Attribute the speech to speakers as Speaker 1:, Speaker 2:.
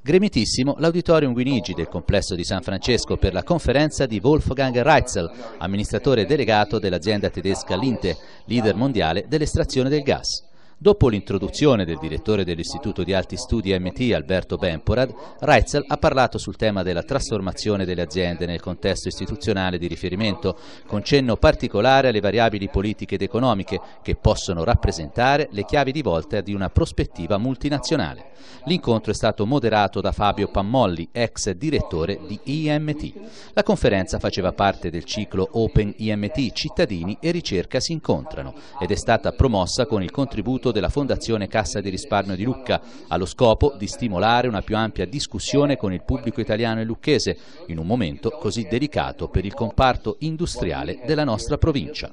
Speaker 1: Gremitissimo l'auditorium Guinigi del complesso di San Francesco per la conferenza di Wolfgang Reitzel, amministratore delegato dell'azienda tedesca Linte, leader mondiale dell'estrazione del gas. Dopo l'introduzione del direttore dell'Istituto di Alti Studi MT Alberto Bemporad, Reitzel ha parlato sul tema della trasformazione delle aziende nel contesto istituzionale di riferimento, con cenno particolare alle variabili politiche ed economiche che possono rappresentare le chiavi di volta di una prospettiva multinazionale. L'incontro è stato moderato da Fabio Pammolli, ex direttore di IMT. La conferenza faceva parte del ciclo Open IMT Cittadini e ricerca si incontrano ed è stata promossa con il contributo statuto della Fondazione Cassa di Risparmio di Lucca, allo scopo di stimolare una più ampia discussione con il pubblico italiano e lucchese, in un momento così delicato per il comparto industriale della nostra provincia.